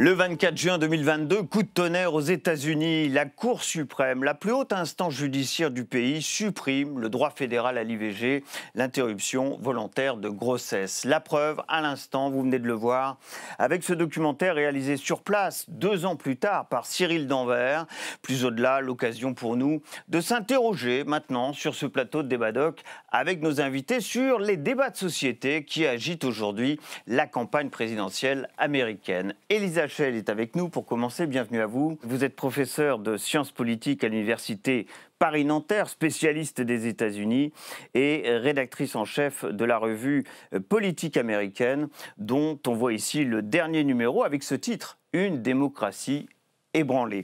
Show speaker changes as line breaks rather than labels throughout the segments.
Le 24 juin 2022, coup de tonnerre aux États-Unis, la Cour suprême, la plus haute instance judiciaire du pays, supprime le droit fédéral à l'IVG, l'interruption volontaire de grossesse. La preuve, à l'instant, vous venez de le voir, avec ce documentaire réalisé sur place deux ans plus tard par Cyril Danvers. Plus au-delà, l'occasion pour nous de s'interroger maintenant sur ce plateau de débat doc avec nos invités sur les débats de société qui agitent aujourd'hui la campagne présidentielle américaine. Elisa Rachel est avec nous pour commencer. Bienvenue à vous. Vous êtes professeur de sciences politiques à l'université Paris-Nanterre, spécialiste des États-Unis et rédactrice en chef de la revue Politique américaine, dont on voit ici le dernier numéro avec ce titre Une démocratie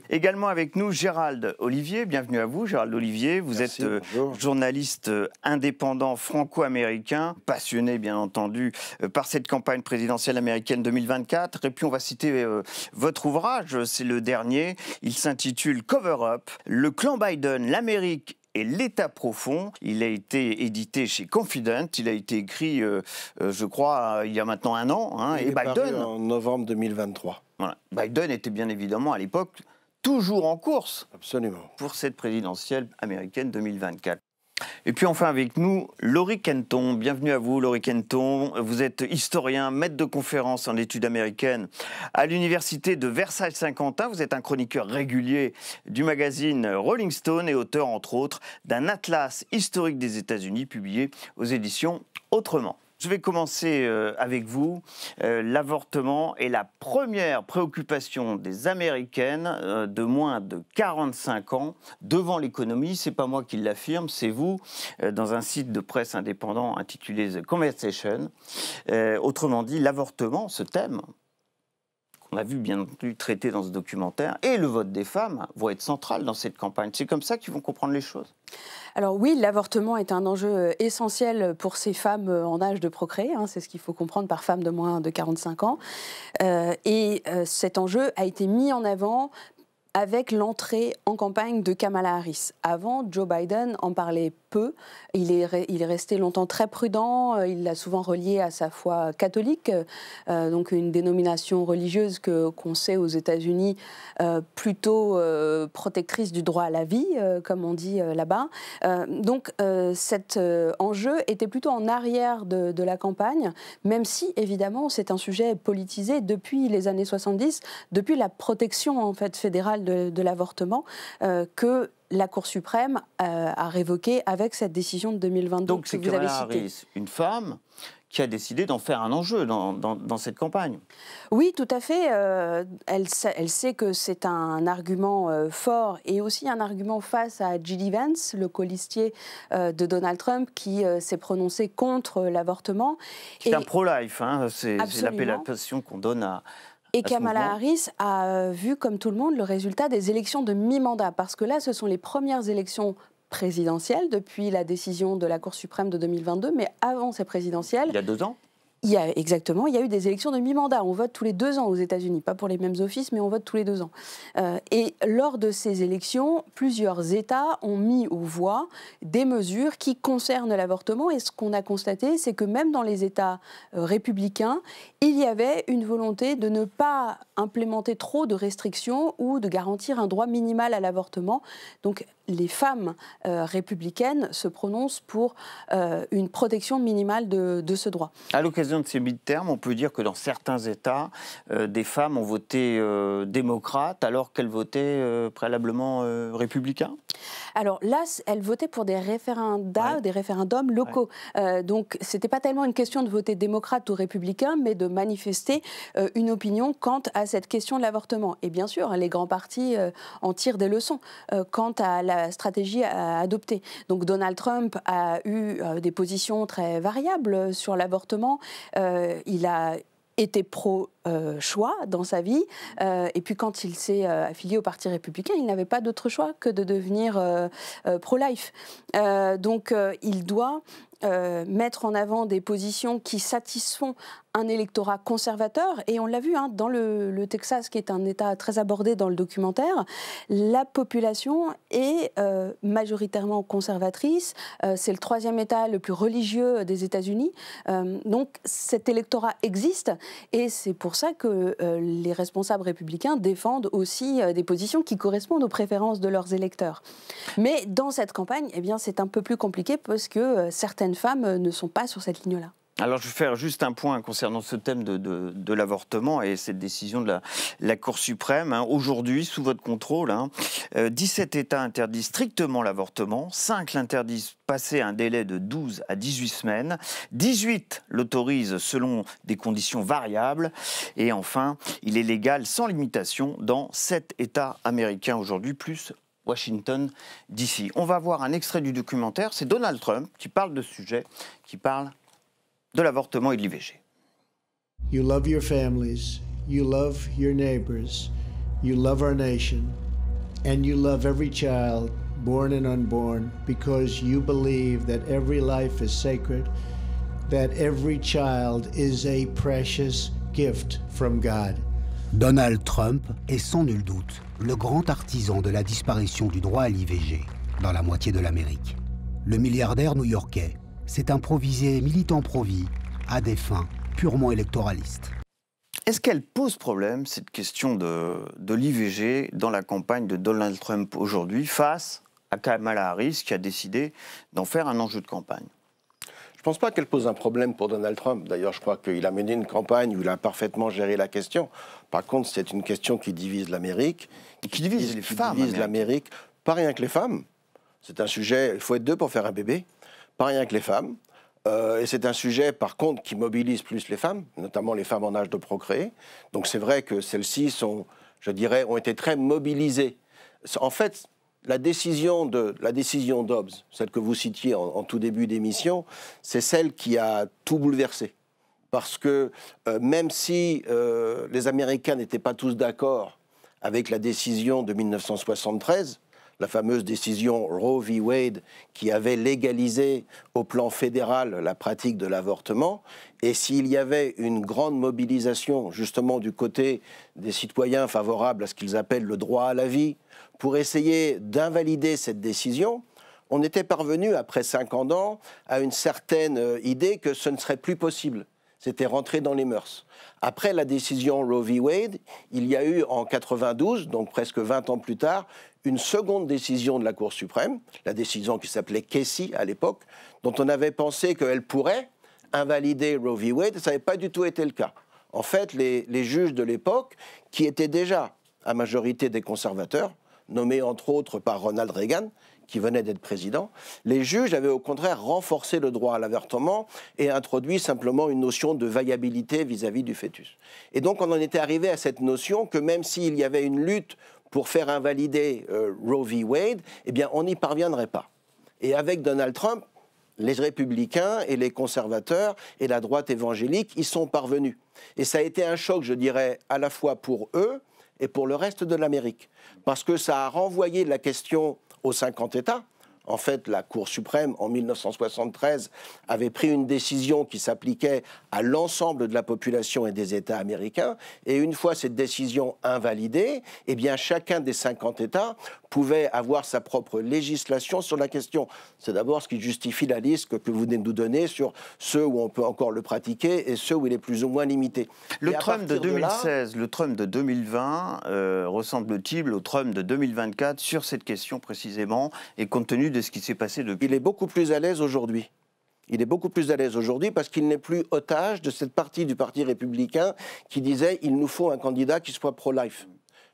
Également avec nous Gérald Olivier, bienvenue à vous Gérald Olivier, vous êtes euh, journaliste euh, indépendant franco-américain, passionné bien entendu euh, par cette campagne présidentielle américaine 2024. Et puis on va citer votre ouvrage, c'est le dernier, il s'intitule Cover Up, le clan Biden, l'Amérique et l'état profond. Il a été édité chez Confident. Il a été écrit, je crois, il y a maintenant un an. Hein, et Biden. en novembre 2023. Biden était bien évidemment à l'époque toujours en course Absolument. pour cette présidentielle américaine 2024. Et puis enfin avec nous, Laurie Kenton. Bienvenue à vous, Laurie Kenton. Vous êtes historien, maître de conférence en études américaines à l'université de Versailles-Saint-Quentin. Vous êtes un chroniqueur régulier du magazine Rolling Stone et auteur, entre autres, d'un atlas historique des États-Unis publié aux éditions Autrement. Je vais commencer euh, avec vous. Euh, l'avortement est la première préoccupation des Américaines euh, de moins de 45 ans devant l'économie. C'est pas moi qui l'affirme, c'est vous dans un site de presse indépendant intitulé The Conversation. autrement dit, l'avortement, ce thème on a vu bien entendu traité dans ce documentaire, et le vote des femmes vont être central dans cette campagne. C'est comme ça qu'ils vont comprendre les choses.
Alors oui, l'avortement est un enjeu euh, essentiel pour ces femmes euh, en âge de procréer, hein, c'est ce qu'il faut comprendre par femme de moins de 45 ans. Euh, et cet enjeu a été mis en avant avec l'entrée en campagne de Kamala Harris. Avant, Joe Biden en parlait il est, resté longtemps très prudent, euh, il l'a souvent relié à sa foi catholique, euh, donc une dénomination religieuse que, qu'on sait aux États-Unis euh, plutôt protectrice du droit à la vie, comme on dit là-bas. donc cet enjeu était plutôt en arrière de, la campagne, même si évidemment c'est un sujet politisé depuis les années 70, depuis la protection en fait fédérale de, de l'avortement, que la Cour suprême euh, a révoqué avec cette décision de 2022 Donc, que vous avez citée.
une femme qui a décidé d'en faire un enjeu dans, cette campagne.
Oui, tout à fait. Euh, elle, sait que c'est un argument euh, fort et aussi un argument face à Jill Vance, le colistier de Donald Trump, qui s'est prononcé contre l'avortement. C'est un
pro-life, hein, c'est l'appellation qu'on donne à,
et Kamala Harris a euh, vu, comme tout le monde, le résultat des élections de mi-mandat, parce que là, ce sont les premières élections présidentielles depuis la décision de la Cour suprême de 2022, mais avant ces présidentielles. Il y a deux ans il y a, exactement, il y a eu des élections de mi-mandat. On vote tous les deux ans aux États-Unis, pas pour les mêmes offices, mais on vote tous les deux ans. Euh, et lors de ces élections, plusieurs États ont mis aux voix des mesures qui concernent l'avortement. Et ce qu'on a constaté, c'est que même dans les États euh, républicains, il y avait une volonté de ne pas implémenter trop de restrictions ou de garantir un droit minimal à l'avortement. Donc les femmes euh, républicaines se prononcent pour euh, une protection minimale de, ce droit.
À l'occasion de ces midterms, on peut dire que dans certains États, euh, des femmes ont voté démocrate alors qu'elles votaient préalablement républicain
Alors là, elles votaient pour des référendums, des référendums locaux. donc c'était pas tellement une question de voter démocrate ou républicain, mais de manifester une opinion quant à cette question de l'avortement. Et bien sûr, les grands partis en tirent des leçons quant à la stratégie à adopter. Donc Donald Trump a eu euh, des positions très variables sur l'avortement. Euh, il a été pro euh, choix dans sa vie. Euh, et puis quand il s'est euh, affilié au Parti républicain, il n'avait pas d'autre choix que de devenir pro-life. donc il doit mettre en avant des positions qui satisfont un électorat conservateur. Et on l'a vu hein, dans le, Texas, qui est un État très abordé dans le documentaire, la population est majoritairement conservatrice. c'est le troisième État le plus religieux des États-Unis. donc cet électorat existe et c'est pour c'est pour ça que euh, les responsables républicains défendent aussi euh, des positions qui correspondent aux préférences de leurs électeurs. Mais dans cette campagne, eh bien, c'est un peu plus compliqué parce que euh, certaines femmes ne sont pas sur cette ligne-là.
Alors je vais faire juste un point concernant ce thème de, l'avortement et cette décision de la, Cour suprême. Hein. Aujourd'hui, sous votre contrôle, 17 hein, euh, États interdisent strictement l'avortement, 5 l'interdisent passer un délai de 12 à 18 semaines, 18 l'autorisent selon des conditions variables, et enfin, il est légal sans limitation dans 7 États américains aujourd'hui, plus Washington d'ici. On va voir un extrait du documentaire, c'est Donald Trump qui parle de ce sujet, qui parle de l'avortement et de l'IVG.
You love your families, you love your neighbors, you love our nation, and you love every child, born and unborn, because you believe that every life is sacred, that every child is a precious gift from God. Donald Trump est sans nul doute le grand artisan de la disparition du droit à l'IVG dans la moitié de l'Amérique. Le milliardaire new-yorkais c'est improvisé militant pro-vie à des fins purement électoralistes.
Est-ce qu'elle pose problème, cette question de, l'IVG, dans la campagne de Donald Trump aujourd'hui, face à Kamala Harris, qui a décidé d'en faire un enjeu de campagne je ne pense pas qu'elle pose
un problème pour Donald Trump. D'ailleurs, je crois qu'il a mené une campagne où il a parfaitement géré la question. Par contre, c'est une question qui divise l'Amérique. Qui divise les femmes. Qui divise l'Amérique, pas rien que les femmes. C'est un sujet, il faut être deux pour faire un bébé pas rien que les femmes. Euh, et c'est un sujet, par contre, qui mobilise plus les femmes, notamment les femmes en âge de procréer. Donc c'est vrai que celles-ci sont, je dirais, ont été très mobilisées. En fait, la décision de la décision Dobbs, celle que vous citiez en, tout début d'émission, c'est celle qui a tout bouleversé. Parce que euh, même si euh, les Américains n'étaient pas tous d'accord avec la décision de 1973, la fameuse décision Roe v. Wade qui avait légalisé au plan fédéral la pratique de l'avortement. Et s'il y avait une grande mobilisation justement du côté des citoyens favorables à ce qu'ils appellent le droit à la vie pour essayer d'invalider cette décision, on était parvenu, après 50 ans, à une certaine euh, idée que ce ne serait plus possible. C'était rentré dans les mœurs. Après la décision Roe v. Wade, il y a eu en 92, donc presque 20 ans plus tard, une seconde décision de la Cour suprême, la décision qui s'appelait Casey à l'époque, dont on avait pensé qu'elle pourrait invalider Roe v. Wade, ça n'avait pas du tout été le cas. En fait, les, juges de l'époque, qui étaient déjà à majorité des conservateurs, nommés entre autres par Ronald Reagan, qui venait d'être président, les juges avaient au contraire renforcé le droit à l'avortement et introduit simplement une notion de vaillabilité vis à -vis du fœtus. Et donc on en était arrivé à cette notion que même s'il y avait une lutte pour faire invalider euh, Roe v. Wade, eh bien, on n'y parviendrait pas. Et avec Donald Trump, les républicains et les conservateurs et la droite évangélique y sont parvenus. Et ça a été un choc, je dirais, à la fois pour eux et pour le reste de l'Amérique. Parce que ça a renvoyé la question aux 50 États en fait, la Cour suprême, en 1973, avait pris une décision qui s'appliquait à l'ensemble de la population et des États américains. Et une fois cette décision invalidée, eh bien, chacun des 50 États pouvait avoir sa propre législation sur la question. C'est d'abord ce qui justifie la liste que, vous venez de nous donner sur ceux où on peut encore le pratiquer et ceux où il est plus ou moins limité. Le Trump de 2016,
le Trump de 2020 euh, ressemble-t-il au Trump de 2024 sur cette question précisément et compte de ce qui s'est passé depuis. Il est beaucoup plus à l'aise aujourd'hui. Il est beaucoup plus à l'aise aujourd'hui
parce qu'il n'est plus otage de cette partie du Parti républicain qui disait il nous faut un candidat qui soit pro-life.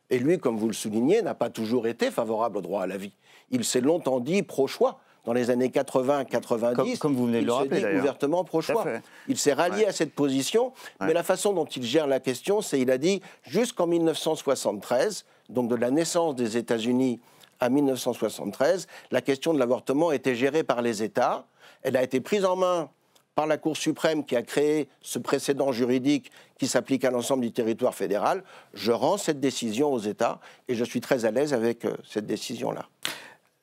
Et lui, comme vous le soulignez, n'a pas toujours été favorable au droit à la vie. Il s'est longtemps dit pro-choix dans les années 80-90. Comme, vous venez de le rappeler. Il s'est ouvertement pro-choix. Il s'est rallié à cette position, mais la façon dont il gère la question, c'est il a dit jusqu'en 1973, donc de la naissance des États-Unis à 1973, la question de l'avortement était gérée par les États. Elle a été prise en main par la Cour suprême qui a créé ce précédent juridique qui s'applique à l'ensemble du territoire fédéral. Je rends cette décision aux États et je suis très à l'aise avec euh, cette décision-là.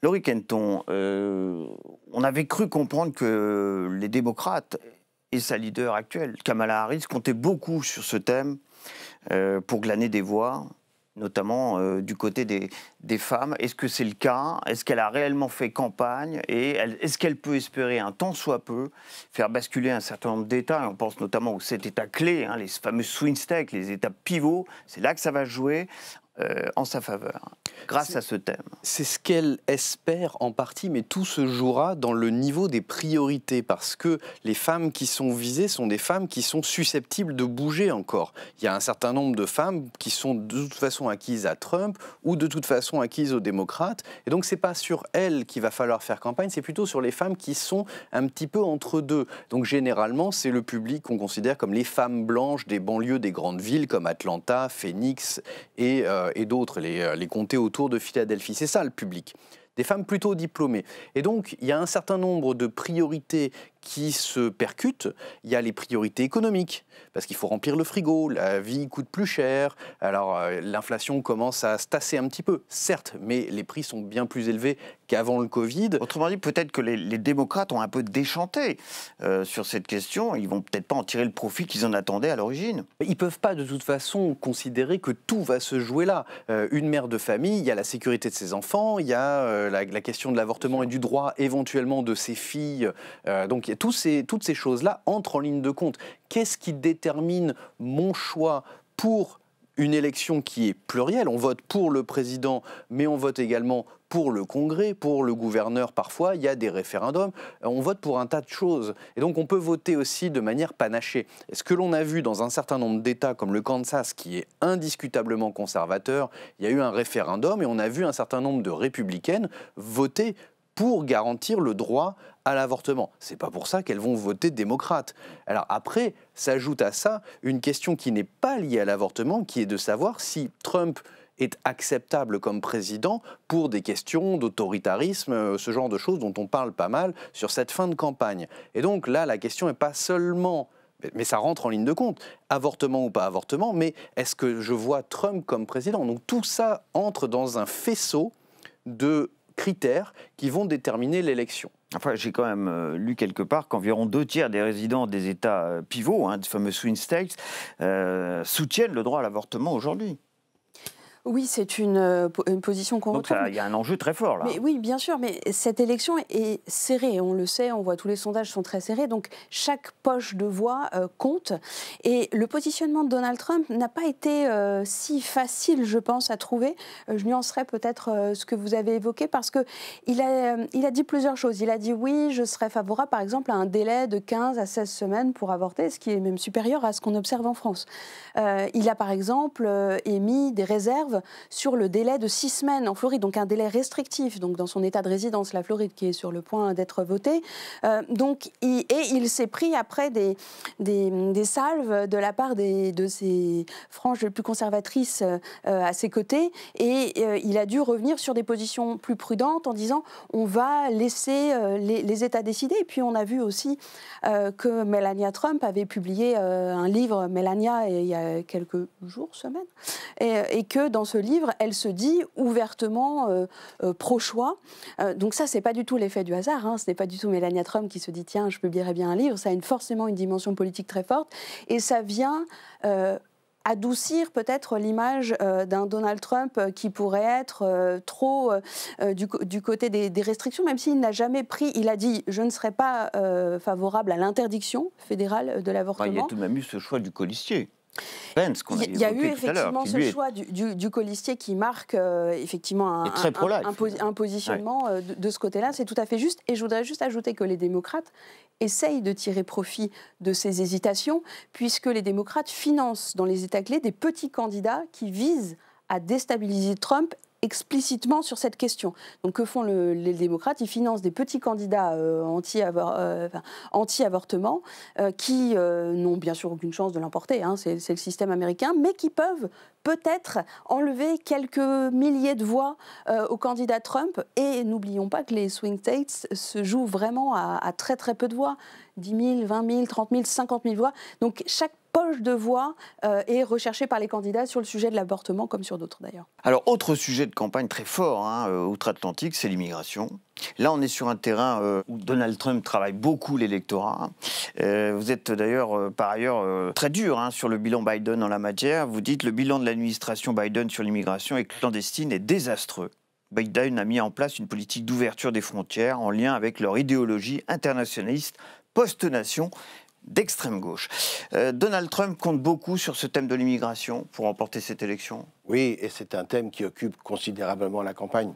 Laurie Kenton, euh, on avait cru comprendre que les démocrates et sa leader actuelle, Kamala Harris, comptaient beaucoup sur ce thème euh, pour glaner des voix notamment euh, du côté des, des femmes. Est-ce que c'est le cas Est-ce qu'elle a réellement fait campagne Et est-ce qu'elle peut espérer, un temps soit peu, faire basculer un certain nombre d'États On pense notamment aux sept États clés, hein, les fameux swing states, les États pivots. C'est là
que ça va jouer. Euh, en sa faveur, grâce à ce thème. C'est ce qu'elle espère en partie, mais tout se jouera dans le niveau des priorités, parce que les femmes qui sont visées sont des femmes qui sont susceptibles de bouger encore. Il y a un certain nombre de femmes qui sont de toute façon acquises à Trump ou de toute façon acquises aux démocrates, et donc c'est pas sur elles qu'il va falloir faire campagne, c'est plutôt sur les femmes qui sont un petit peu entre deux. Donc généralement, c'est le public qu'on considère comme les femmes blanches des banlieues des grandes villes comme Atlanta, Phoenix et... Euh, euh, et d'autres, euh, les, comtés autour de Philadelphie. C'est ça le public des femmes plutôt diplômées. Et donc, il y a un certain nombre de priorités qui se percutent, il y a les priorités économiques, parce qu'il faut remplir le frigo, la vie coûte plus cher, alors euh, l'inflation commence à se tasser un petit peu, certes, mais les prix sont bien plus élevés qu'avant le Covid. Autrement dit, peut-être que les, démocrates ont un peu déchanté euh, sur cette question, ils vont peut-être pas en tirer le profit qu'ils en attendaient à l'origine. Ils peuvent pas de toute façon considérer que tout va se jouer là. Euh, une mère de famille, il y a la sécurité de ses enfants, il y a la, la, question de l'avortement et du droit éventuellement de ses filles, donc il a toutes ces choses-là entrent en ligne de compte. Qu'est-ce qui détermine mon choix pour une élection qui est plurielle. On vote pour le président, mais on vote également pour le Congrès, pour le gouverneur parfois, il y a des référendums, euh, on vote pour un tas de choses. Et donc on peut voter aussi de manière panachée. ce que l'on a vu dans un certain nombre d'États comme le Kansas, qui est indiscutablement conservateur, il y a eu un référendum et on a vu un certain nombre de républicaines voter pour garantir le droit à l'avortement. C'est pas pour ça qu'elles vont voter démocrate. Alors après, s'ajoute à ça une question qui n'est pas liée à l'avortement, qui est de savoir si Trump est acceptable comme président pour des questions d'autoritarisme, euh, ce genre de choses dont on parle pas mal sur cette fin de campagne. Et donc là, la question n'est pas seulement mais ça rentre en ligne de compte, avortement ou pas avortement, mais est-ce que je vois Trump comme président Donc tout ça entre dans un faisceau de critères qui vont déterminer l'élection. Enfin, j'ai quand même euh, lu quelque part qu'environ deux tiers des résidents
des États euh, pivots, hein, des fameux swing states, euh, soutiennent le droit à l'avortement aujourd'hui.
Oui, c'est une, euh, position qu'on retrouve.
il y a un enjeu très fort là. Mais,
oui, bien sûr, mais cette élection est serrée, on le sait, on voit tous les sondages sont très serrés, donc chaque poche de voix euh, compte. Et le positionnement de Donald Trump n'a pas été euh, si facile, je pense, à trouver. je nuancerai peut-être ce que vous avez évoqué parce que il a, a dit plusieurs choses. Il a dit oui, je serais favorable, par exemple, à un délai de 15 à 16 semaines pour avorter, ce qui est même supérieur à ce qu'on observe en France. il a, par exemple, émis des réserves sur le délai de six semaines en Floride, donc un délai restrictif, donc dans son état de résidence, la Floride, qui est sur le point d'être votée. Euh, donc, et il s'est pris après des, des, salves de la part des, de ses franges les plus conservatrices euh, à ses côtés, et euh, il a dû revenir sur des positions plus prudentes en disant on va laisser les, États décider. Et puis, on a vu aussi que Melania Trump avait publié un livre, Melania, il y a quelques jours, semaines, et, et que dans ce livre, elle se dit ouvertement euh, euh, pro-choix. Euh, donc ça, c'est pas du tout l'effet du hasard. Hein. Ce n'est pas du tout Mélania Trump qui se dit tiens, je publierai bien un livre. Ça a une, forcément une dimension politique très forte et ça vient adoucir peut-être l'image d'un Donald Trump qui pourrait être trop du, côté des, restrictions, même s'il n'a jamais pris, il a dit je ne serai pas favorable à l'interdiction fédérale de l'avortement. Bah, il y a tout
de même eu ce choix du colistier. Il y a eu effectivement ce choix
du, colistier qui marque euh, effectivement un, positionnement euh, de, de, ce côté-là. C'est tout à fait juste. Et je voudrais juste ajouter que les démocrates essayent de tirer profit de ces hésitations, puisque les démocrates financent dans les États clés des petits candidats qui visent à déstabiliser Trump explicitement sur cette question. Donc que font les démocrates Ils financent des petits candidats euh, euh, anti-avortement euh, qui n'ont bien sûr aucune chance de l'emporter, hein, c'est le système américain, mais qui peuvent peut-être enlever quelques milliers de voix au candidat Trump. Et n'oublions pas que les swing states se jouent vraiment à, à très très peu de voix, 10 000, 20 000, 30 000, 50 000 voix. Donc chaque de voix euh, et est recherchée par les candidats sur le sujet de l'avortement, comme sur d'autres d'ailleurs.
Alors, autre sujet de campagne très fort, hein, euh, outre-Atlantique, c'est l'immigration. Là, on est sur un terrain euh, où Donald Trump travaille beaucoup l'électorat. vous êtes d'ailleurs, par ailleurs, très dur hein, sur le bilan Biden en la matière. Vous dites le bilan de l'administration Biden sur l'immigration est clandestine et désastreux. Biden a mis en place une politique d'ouverture des frontières en lien avec leur idéologie internationaliste post-nation d'extrême gauche. Euh, Donald Trump compte beaucoup sur ce thème de l'immigration pour remporter cette élection.
Oui, et c'est un thème qui occupe considérablement la campagne.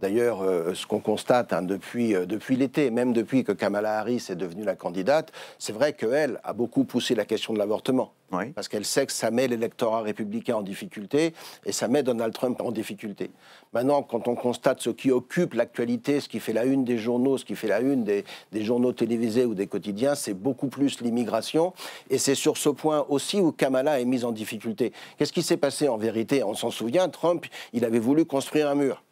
D'ailleurs, euh, ce qu'on constate hein, euh, depuis, l'été, même depuis que Kamala Harris est devenue la candidate, c'est vrai qu'elle a beaucoup poussé la question de l'avortement. Parce qu'elle sait que ça met l'électorat républicain en difficulté et ça met Donald Trump en difficulté. Maintenant, quand on constate ce qui occupe l'actualité, ce qui fait la une des journaux, ce qui fait la une des journaux télévisés ou des quotidiens, c'est beaucoup plus l'immigration. Et c'est sur ce point aussi où Kamala est mise en difficulté. Qu'est-ce qui s'est passé en vérité On s'en souvient, Trump, il avait voulu construire un mur.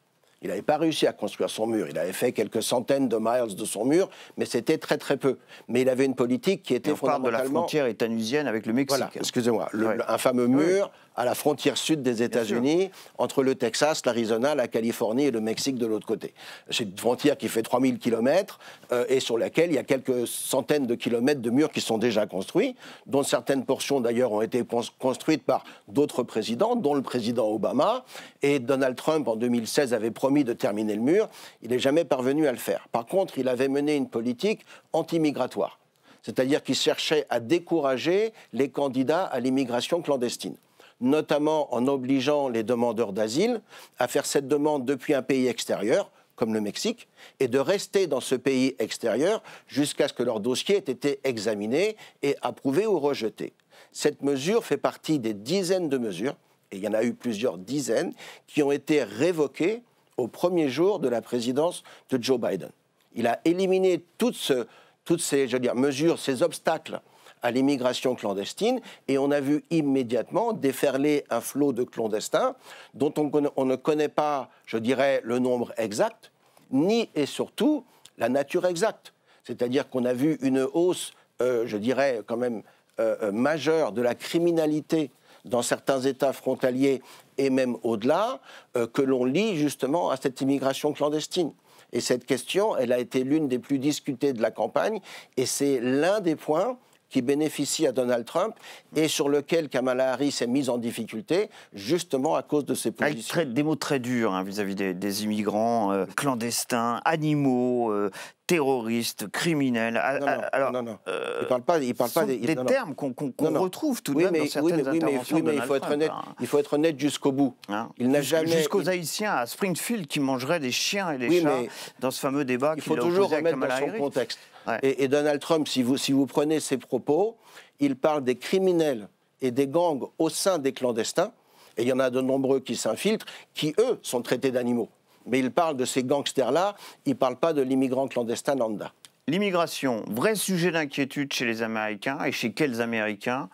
Il n'avait pas réussi à construire son mur. Il avait fait quelques centaines de miles de son mur, mais c'était très très peu. Mais il avait une politique qui était on de la frontière étanusienne avec le Mexique. excusez-moi, un fameux mur à la frontière sud des États-Unis, entre le Texas, l'Arizona, la Californie et le Mexique de l'autre côté. C'est une frontière qui fait 3000 km euh, et sur laquelle il y a quelques centaines de kilomètres de murs qui sont déjà construits, dont certaines portions d'ailleurs ont été construites par d'autres présidents, dont le président Obama. Et Donald Trump, en 2016, avait promis de terminer le mur. Il n'est jamais parvenu à le faire. Par contre, il avait mené une politique anti-migratoire, c'est-à-dire qu'il cherchait à décourager les candidats à l'immigration clandestine notamment en obligeant les demandeurs d'asile à faire cette demande depuis un pays extérieur, comme le Mexique, et de rester dans ce pays extérieur jusqu'à ce que leur dossier ait été examiné et approuvé ou rejeté. Cette mesure fait partie des dizaines de mesures, et il y en a eu plusieurs dizaines, qui ont été révoquées au premier jour de la présidence de Joe Biden. Il a éliminé toutes, ces mesures, ces obstacles à l'immigration clandestine et on a vu immédiatement déferler un flot de clandestins dont on, ne connaît pas, je dirais, le nombre exact, ni et surtout la nature exacte. C'est-à-dire qu'on a vu une hausse, euh, je dirais quand même euh, euh, majeure, de la criminalité dans certains États frontaliers et même au-delà, que l'on lie justement à cette immigration clandestine. Et cette question, elle a été l'une des plus discutées de la campagne, et c'est l'un des points qui bénéficie à Donald Trump et sur lequel Kamala Harris est mise en difficulté, justement
à cause de ses positions. Très, des mots très durs hein, vis-à-vis des, immigrants euh, clandestins, animaux, euh, terroristes, criminels. Ah, non, non, ah, alors, non, euh, il parle pas, parle pas des, termes qu'on retrouve tout de même dans certaines interventions mais, il faut être honnête, hein. il faut être honnête
jusqu'au bout. Hein? il n'a jamais jusqu'aux
Haïtiens à Springfield qui mangeraient des chiens et des chats
dans ce fameux débat. Il faut toujours remettre dans son contexte. Et, Donald Trump, si vous, si vous prenez ses propos, il parle des criminels et des gangs au sein des clandestins, et il y en a de nombreux qui s'infiltrent, qui, eux, sont traités d'animaux. Mais il parle de ces gangsters-là,
il ne parle pas de l'immigrant clandestin lambda. L'immigration, vrai sujet d'inquiétude chez les Américains et chez quels Américains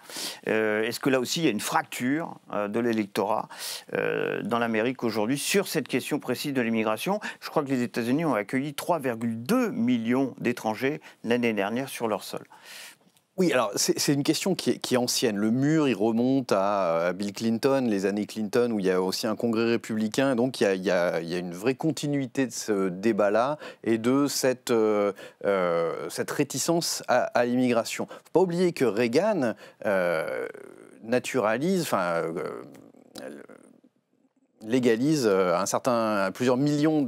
euh, Est-ce que là aussi il y a une fracture euh, de l'électorat euh, dans l'Amérique aujourd'hui sur cette question précise de l'immigration Je crois que les États-Unis ont accueilli 3,2 millions d'étrangers l'année dernière sur leur sol.
Oui, alors c'est une question qui est, ancienne. Le mur, il remonte à, euh, Bill Clinton, les années Clinton, où il y a aussi un congrès républicain. Donc il y a, une vraie continuité de ce débat-là et de cette, euh, euh, cette réticence à, l'immigration. Il ne faut pas oublier que Reagan naturalise, enfin, légalise euh, un certain, plusieurs millions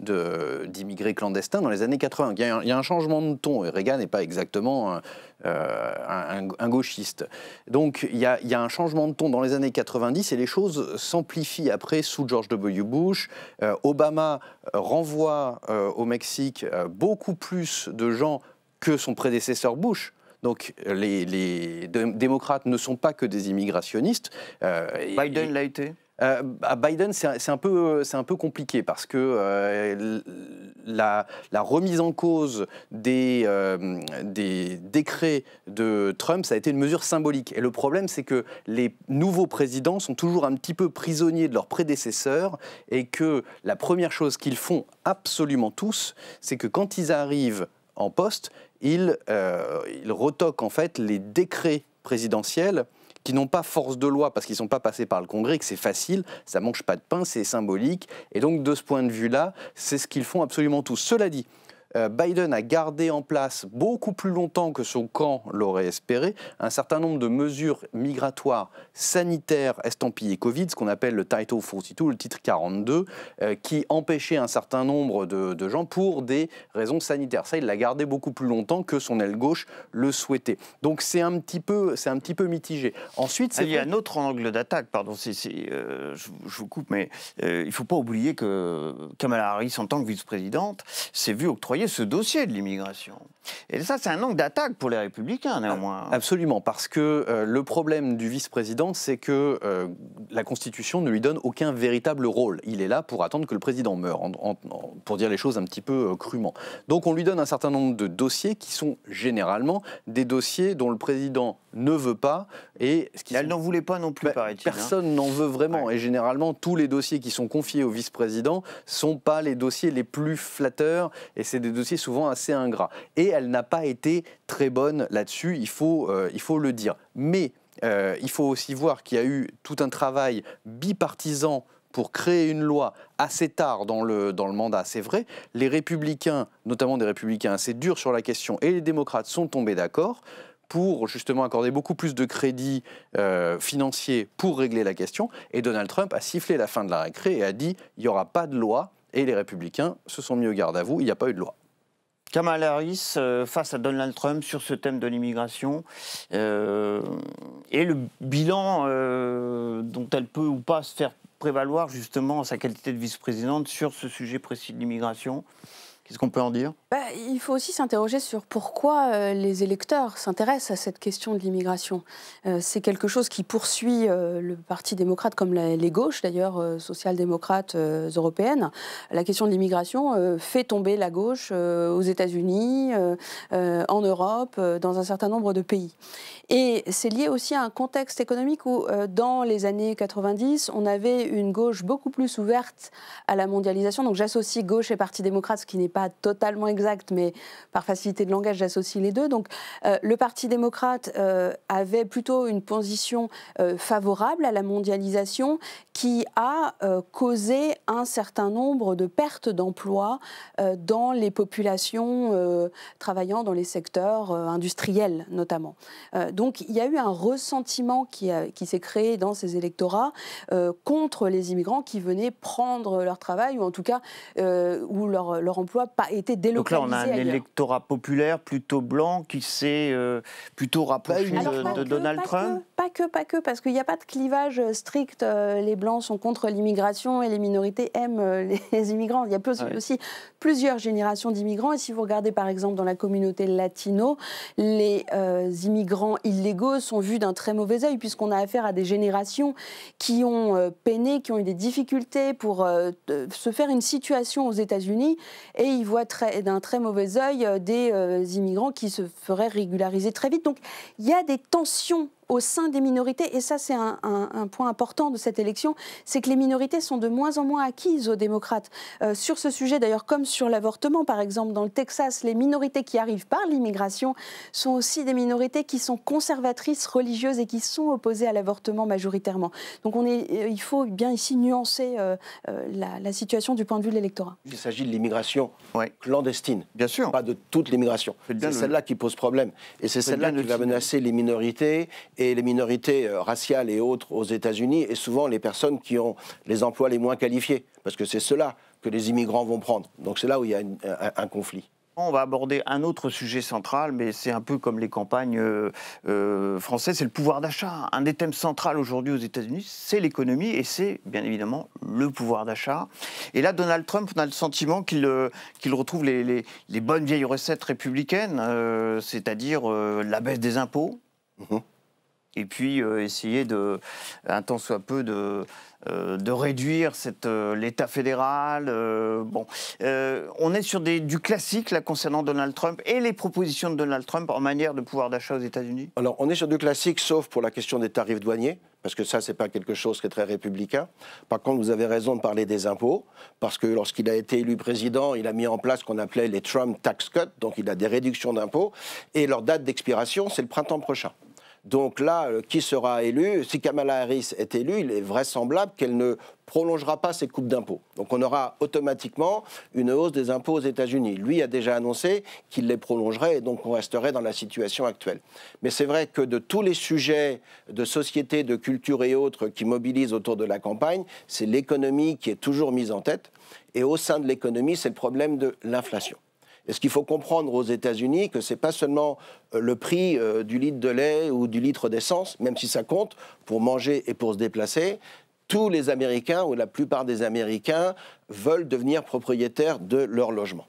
d'immigrés clandestins dans les années 80. Il y, a un, changement de ton et Reagan n'est pas exactement euh, un, gauchiste. Donc il y, a, un changement de ton dans les années 90 et les choses s'amplifient après sous George W. Bush. Euh, Obama renvoie au Mexique beaucoup plus de gens que son prédécesseur Bush. Donc les, les démocrates ne sont pas que des immigrationnistes. Biden l'a été euh, à Biden, c'est un, peu, compliqué parce que euh, la, remise en cause euh, des, décrets de Trump, ça a été une mesure symbolique. Et le problème, c'est que les nouveaux présidents sont toujours un petit peu prisonniers de leurs prédécesseurs et que la première chose qu'ils font absolument tous, c'est que quand ils arrivent en poste, ils, ils retoquent en fait les décrets présidentiels qui n'ont pas force de loi parce qu'ils ne sont pas passés par le Congrès, que c'est facile, ça mange pas de pain, c'est symbolique. Et donc, de ce point de vue-là, c'est ce qu'ils font absolument tous. Cela dit, euh, Biden a gardé en place beaucoup plus longtemps que son camp l'aurait espéré un certain nombre de mesures migratoires sanitaires estampillées Covid, ce qu'on appelle le Title 42, le titre 42, euh, qui empêchait un certain nombre de, gens pour des raisons sanitaires. Ça, il l'a gardé beaucoup plus longtemps que son aile gauche le souhaitait. Donc c'est un petit peu, c'est un petit peu mitigé. Ensuite, ah, il y a
un autre angle d'attaque. Pardon, euh, je, vous coupe, mais il ne faut pas oublier que Kamala Harris, en tant que vice-présidente, s'est vue octroyer ce dossier de l'immigration. Et ça, c'est un angle d'attaque pour les républicains, néanmoins.
Ah, absolument, parce que euh, le problème du vice-président, c'est que euh, la Constitution ne lui donne aucun véritable rôle. Il est là pour attendre que le président meure, en, pour dire les choses un petit peu euh, crûment. Donc on lui donne un certain nombre de dossiers qui sont généralement des dossiers dont le président ne veut pas. Et ce qui Elle n'en voulait pas non plus, bah, hein. Personne n'en veut vraiment. Et généralement, tous les dossiers qui sont confiés au vice-président ne sont pas les dossiers les plus flatteurs, et c'est Dossier souvent assez ingrat. Et elle n'a pas été très bonne là-dessus, il, faut, euh, il faut le dire. Mais euh, il faut aussi voir qu'il y a eu tout un travail bipartisan pour créer une loi assez tard dans le, dans le mandat, c'est vrai. Les républicains, notamment des républicains assez durs sur la question, et les démocrates sont tombés d'accord pour justement accorder beaucoup plus de crédits euh, financiers pour régler la question. Et Donald Trump a sifflé la fin de la récré et a dit il n'y aura pas de loi. Et les républicains se sont mis au garde à vous, il n'y a pas eu de loi. Kamala
Harris euh, face à Donald Trump sur ce thème de l'immigration euh, et le bilan euh, dont elle peut ou pas se faire prévaloir justement sa qualité de vice-présidente sur ce sujet précis de l'immigration
Qu'est-ce qu'on peut en dire bah, Il faut aussi s'interroger sur pourquoi euh, les électeurs s'intéressent à cette question de l'immigration. Euh, c'est quelque chose qui poursuit euh, le Parti démocrate, comme les gauches d'ailleurs, social-démocrates européennes. La question de l'immigration fait tomber la gauche aux États-Unis, en Europe, dans un certain nombre de pays. Et c'est lié aussi à un contexte économique où, dans les années 90, on avait une gauche beaucoup plus ouverte à la mondialisation. Donc j'associe gauche et Parti démocrate, ce qui n'est pas totalement exact, mais par facilité de langage, j'associe les deux. Donc, euh, le Parti démocrate euh, avait plutôt une position euh, favorable à la mondialisation qui a causé un certain nombre de pertes d'emplois dans les populations travaillant dans les secteurs industriels, notamment. donc, il y a eu un ressentiment qui, s'est créé dans ces électorats contre les immigrants qui venaient prendre leur travail ou en tout cas ou leur emploi pas été délocalisé. Donc là, on a un électorat
populaire plutôt blanc qui s'est euh, plutôt rapproché de, Donald Trump
Pas que, pas que, parce qu'il n'y a pas de clivage euh, strict. Euh, les blancs sont contre l'immigration et les minorités aiment les immigrants. Il y a plus, aussi plusieurs générations d'immigrants. Et si vous regardez par exemple dans la communauté latino, les immigrants illégaux sont vus d'un très mauvais œil puisqu'on a affaire à des générations qui ont peiné, qui ont eu des difficultés pour se faire une situation aux États-Unis et ils voient d'un très mauvais oeil euh, des euh, immigrants qui se feraient régulariser très vite. Donc il y a des tensions au sein des minorités. Et ça, c'est un, point important de cette élection, c'est que les minorités sont de moins en moins acquises aux démocrates. Euh, sur ce sujet, d'ailleurs, comme sur l'avortement, par exemple, dans le Texas, les minorités qui arrivent par l'immigration sont aussi des minorités qui sont conservatrices, religieuses et qui sont opposées à l'avortement majoritairement. Donc on est, euh, il faut bien ici nuancer euh, la, situation du point de vue de l'électorat.
Il s'agit de l'immigration clandestine. Bien sûr. Pas de toute l'immigration. C'est celle-là qui pose problème. Et c'est celle-là qui va menacer les minorités et les minorités euh, raciales et autres aux États-Unis et souvent les personnes qui ont les emplois les moins qualifiés, parce que c'est cela que les immigrants vont prendre. Donc c'est là où il y a un, conflit.
On va aborder un autre sujet central, mais c'est un peu comme les campagnes euh, euh, françaises, c'est le pouvoir d'achat. Un des thèmes centraux aujourd'hui aux États-Unis, c'est l'économie et c'est bien évidemment le pouvoir d'achat. Et là, Donald Trump, on a le sentiment qu'il retrouve les, bonnes vieilles recettes républicaines, c'est-à-dire la baisse des impôts. Mhm et puis euh, essayer de, un temps soit peu, de, euh, de réduire euh, l'État fédéral. bon, on est sur des, du classique la concernant Donald Trump et les propositions de Donald Trump en manière de pouvoir d'achat aux États-Unis. Alors, on est sur du classique, sauf pour la question des tarifs douaniers, parce que ça, c'est pas quelque chose qui est très républicain.
Par contre, vous avez raison de parler des impôts, parce que lorsqu'il a été élu président, il a mis en place ce qu'on appelait les Trump Tax Cuts, donc il a des réductions d'impôts, et leur date d'expiration, c'est le printemps prochain. Donc là, euh, qui sera élu Si Kamala Harris est élue, il est vraisemblable qu'elle ne prolongera pas ses coupes d'impôts. Donc on aura automatiquement une hausse des impôts aux États-Unis. Lui a déjà annoncé qu'il les prolongerait et donc on resterait dans la situation actuelle. Mais c'est vrai que de tous les sujets de société, de culture et autres qui mobilisent autour de la campagne, c'est l'économie qui est toujours mise en tête. Et au sein de l'économie, c'est le problème de l'inflation ce qu'il faut comprendre aux États-Unis, que ce n'est pas seulement euh, le prix euh, du litre de lait ou du litre d'essence, même si ça compte, pour manger et pour se déplacer, tous les Américains ou la plupart des Américains veulent devenir propriétaires de leur logement.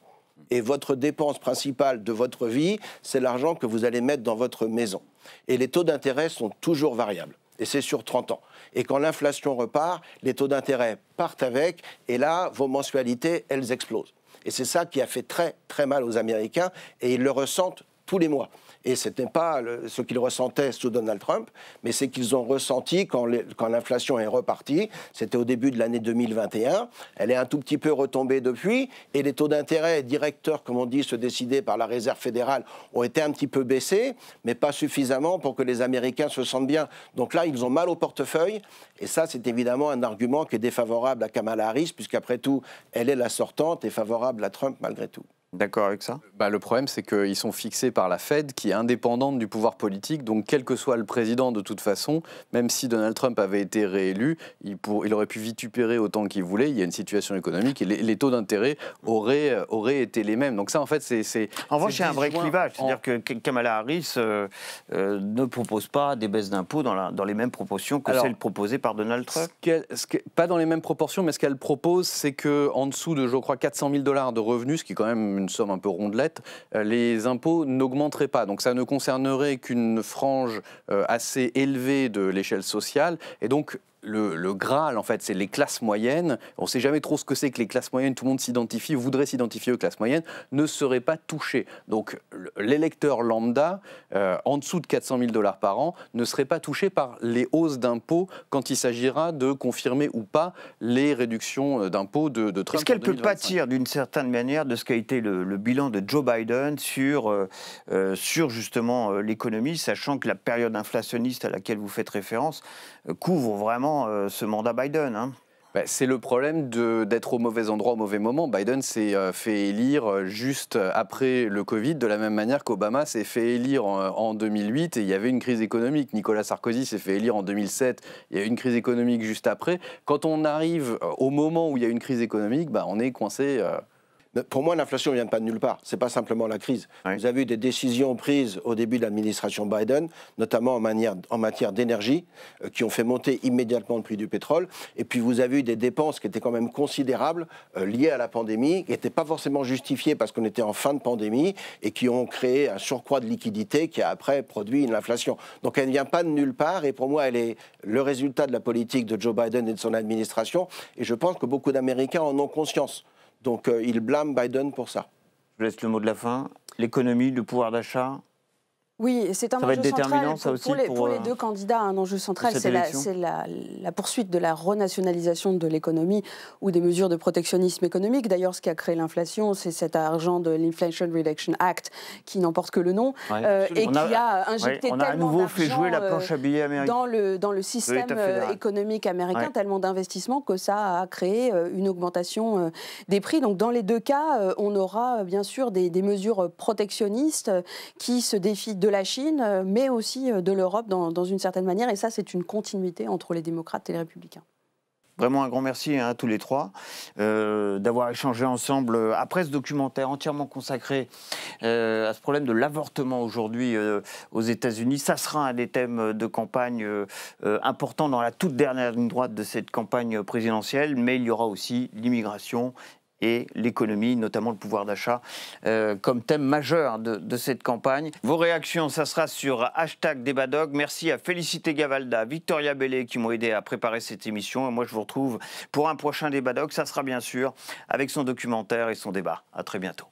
Et votre dépense principale de votre vie, c'est l'argent que vous allez mettre dans votre maison. Et les taux d'intérêt sont toujours variables. Et c'est sur 30 ans. Et quand l'inflation repart, les taux d'intérêt partent avec, et là, vos mensualités, elles explosent. Et c'est ça qui a fait très très mal aux Américains et ils le ressentent tous les mois. Et ce n'était pas ce qu'ils ressentaient sous Donald Trump, mais c'est qu'ils ont ressenti quand, quand l'inflation est repartie. C'était au début de l'année 2021. Elle est un tout petit peu retombée depuis. Et les taux d'intérêt directeurs, comme on dit, se décidés par la Réserve fédérale, ont été un petit peu baissés, mais pas suffisamment pour que les Américains se sentent bien. Donc là, ils ont mal au portefeuille. Et ça, c'est évidemment un argument qui est défavorable à Kamala Harris, puisqu'après tout, elle est la sortante et favorable à Trump malgré tout.
D'accord avec ça bah, Le problème, c'est qu'ils sont fixés par la Fed, qui est indépendante du pouvoir politique. Donc, quel que soit le président, de toute façon, même si Donald Trump avait été réélu, il, pour, il aurait pu vitupérer autant qu'il voulait. Il y a une situation économique et les, taux d'intérêt auraient, euh, auraient, été les mêmes. Donc, ça, en fait, c'est. En revanche, il y a un vrai clivage. C'est-à-dire que Kamala
Harris euh, euh,
ne propose pas des baisses d'impôts dans, dans, les mêmes proportions que celles proposées par Donald Trump. pas dans les mêmes proportions, mais ce qu'elle propose, c'est qu'en dessous de, je crois, 400 000 dollars de revenus, ce qui est quand même une somme un peu rondelette, euh, les impôts n'augmenteraient pas. Donc ça ne concernerait qu'une frange euh, assez élevée de l'échelle sociale. Et donc le, Graal, en fait, c'est les classes moyennes. On ne sait jamais trop ce que c'est que les classes moyennes. Tout le monde s'identifie, voudrait s'identifier aux classes moyennes, ne serait pas touché. Donc l'électeur lambda, euh, en dessous de 400 000 dollars par an, ne serait pas touché par les hausses d'impôts quand il s'agira de confirmer ou pas les réductions euh, d'impôts de, de, Est-ce qu'elle peut pâtir d'une certaine manière de ce qu'a été
le, bilan de Joe Biden sur, euh, sur justement l'économie, sachant que la période inflationniste à laquelle vous faites référence couvre vraiment euh, ce mandat Biden.
Hein. Bah, c'est le problème d'être au mauvais endroit au mauvais moment. Biden s'est euh, fait élire euh, juste après le Covid, de la même manière qu'Obama s'est fait élire en, 2008 et il y avait une crise économique. Nicolas Sarkozy s'est fait élire en 2007, il y a eu une crise économique juste après. Quand on arrive au moment où il y a une crise économique, bah, on est coincé. Pour moi, l'inflation ne
vient pas de nulle part. Ce n'est pas simplement la crise. Vous avez eu des décisions prises au début de l'administration Biden, notamment en, matière d'énergie, euh, qui ont fait monter immédiatement le prix du pétrole. Et puis, vous avez eu des dépenses qui étaient quand même considérables euh, liées à la pandémie, qui n'étaient pas forcément justifiées parce qu'on était en fin de pandémie et qui ont créé un surcroît de liquidité qui a après produit une inflation. Donc, elle ne vient pas de nulle part. Et pour moi, elle est le résultat de la politique de Joe Biden et de son administration. Et je pense que beaucoup d'Américains en ont conscience. Donc euh, il blâme Biden pour ça.
Je laisse le mot de la fin. L'économie, le pouvoir d'achat
oui, c'est un enjeu central pour, les, euh, deux candidats. Un enjeu central, c'est la, poursuite de la renationalisation de l'économie ou des mesures de protectionnisme économique. D'ailleurs, ce qui a créé l'inflation, c'est cet argent de l'Inflation Reduction Act qui n'emporte que le nom euh, et qui a, injecté tellement d'argent euh, dans le dans le système économique américain, tellement d'investissements que ça a créé une augmentation des prix. Donc, dans les deux cas, on aura bien sûr des, des mesures protectionnistes qui se défient de de la Chine, euh, mais aussi euh, de l'Europe dans, une certaine manière. Et ça, c'est une continuité entre les démocrates et les républicains
vraiment un grand merci hein, à tous les trois euh, d'avoir échangé ensemble après ce documentaire entièrement consacré à ce problème de l'avortement aujourd'hui aux États-Unis. Ça sera un des thèmes de campagne importants dans la toute dernière ligne droite de cette campagne présidentielle, mais il y aura aussi l'immigration et l'économie, notamment le pouvoir d'achat, euh, comme thème majeur de, cette campagne. Vos réactions, ça sera sur hashtag Débadog. Merci à Félicité Gavalda, Victoria Bellé qui m'ont aidé à préparer cette émission. moi, je vous retrouve pour un prochain Débadog. Ça sera bien sûr avec son documentaire et son débat. À très bientôt.